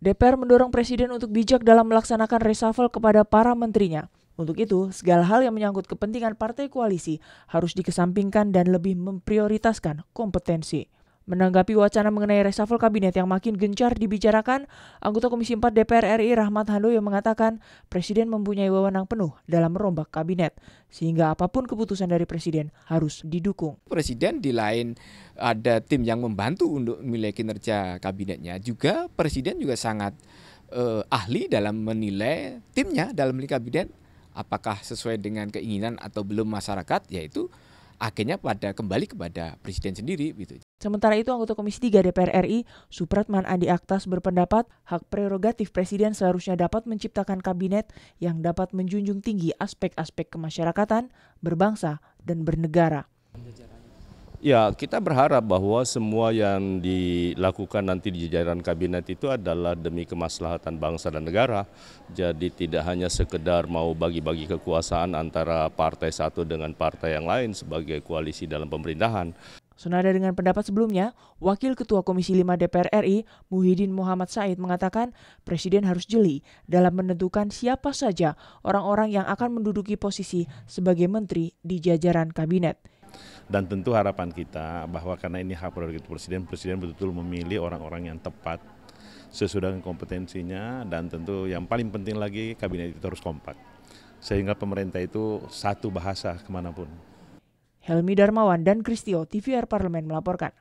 DPR mendorong Presiden untuk bijak dalam melaksanakan reshuffle kepada para menterinya. Untuk itu, segala hal yang menyangkut kepentingan partai koalisi harus dikesampingkan dan lebih memprioritaskan kompetensi. Menanggapi wacana mengenai reshuffle kabinet yang makin gencar dibicarakan, anggota Komisi 4 DPR RI Rahmat Handoyo mengatakan Presiden mempunyai wewenang penuh dalam merombak kabinet, sehingga apapun keputusan dari Presiden harus didukung. Presiden di lain ada tim yang membantu untuk menilai kinerja kabinetnya, juga Presiden juga sangat eh, ahli dalam menilai timnya dalam menilai kabinet apakah sesuai dengan keinginan atau belum masyarakat, yaitu akhirnya pada kembali kepada presiden sendiri gitu. Sementara itu anggota Komisi 3 DPR RI Supratman Andi Aktas berpendapat hak prerogatif presiden seharusnya dapat menciptakan kabinet yang dapat menjunjung tinggi aspek-aspek kemasyarakatan, berbangsa, dan bernegara. Ya, kita berharap bahwa semua yang dilakukan nanti di jajaran kabinet itu adalah demi kemaslahatan bangsa dan negara. Jadi tidak hanya sekedar mau bagi-bagi kekuasaan antara partai satu dengan partai yang lain sebagai koalisi dalam pemerintahan. Senada dengan pendapat sebelumnya, Wakil Ketua Komisi 5 DPR RI, Muhyiddin Muhammad Said mengatakan Presiden harus jeli dalam menentukan siapa saja orang-orang yang akan menduduki posisi sebagai menteri di jajaran kabinet. Dan tentu harapan kita bahwa karena ini hak prerogatif presiden, presiden betul-betul memilih orang-orang yang tepat sesuai dengan kompetensinya dan tentu yang paling penting lagi kabinet itu harus kompak. Sehingga pemerintah itu satu bahasa kemanapun. Helmi Darmawan dan Kristio, TVR Parlemen melaporkan.